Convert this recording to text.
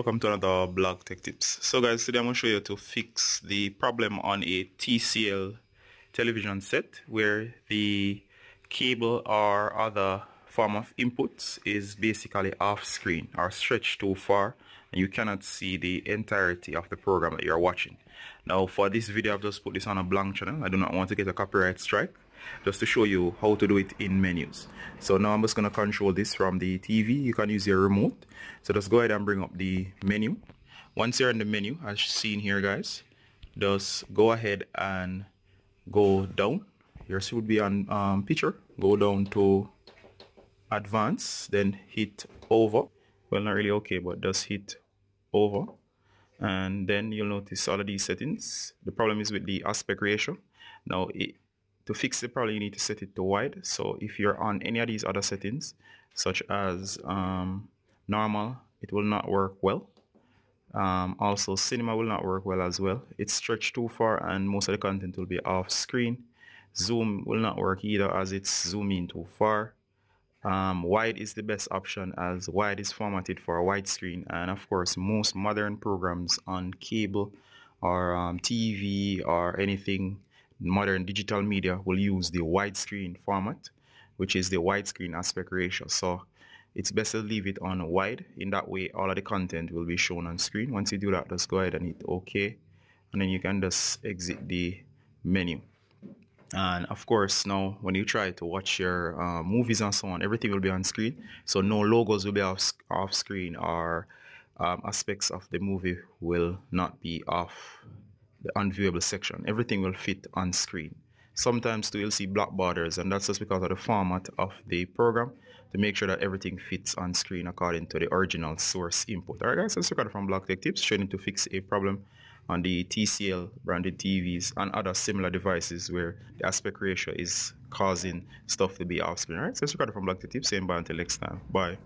welcome to another blog tech tips so guys today i'm going to show you how to fix the problem on a tcl television set where the cable or other form of input is basically off screen or stretched too far and you cannot see the entirety of the program that you're watching. Now for this video I've just put this on a blank channel. I do not want to get a copyright strike just to show you how to do it in menus. So now I'm just going to control this from the TV. You can use your remote. So just go ahead and bring up the menu. Once you're in the menu as seen here guys, just go ahead and go down. Your screen would be on um, picture. Go down to advance, then hit over. Well, not really okay, but just hit over. And then you'll notice all of these settings. The problem is with the aspect ratio. Now, it, to fix the problem, you need to set it to wide. So if you're on any of these other settings, such as um, normal, it will not work well. Um, also, cinema will not work well as well. It's stretched too far and most of the content will be off screen. Zoom will not work either as it's zooming too far. Um, wide is the best option as wide is formatted for a widescreen and of course most modern programs on cable or um, TV or anything modern digital media will use the widescreen format which is the widescreen aspect ratio so it's best to leave it on wide in that way all of the content will be shown on screen once you do that just go ahead and hit ok and then you can just exit the menu and of course now when you try to watch your uh, movies and so on everything will be on screen so no logos will be off, off screen or um, aspects of the movie will not be off the unviewable section everything will fit on screen sometimes too you'll see black borders and that's just because of the format of the program to make sure that everything fits on screen according to the original source input alright guys let's look at it from block tech tips training to fix a problem on the TCL branded TVs and other similar devices where the aspect ratio is causing stuff to be off screen. All right, so it's recorded from Black to Tip. Same by until next time. Bye.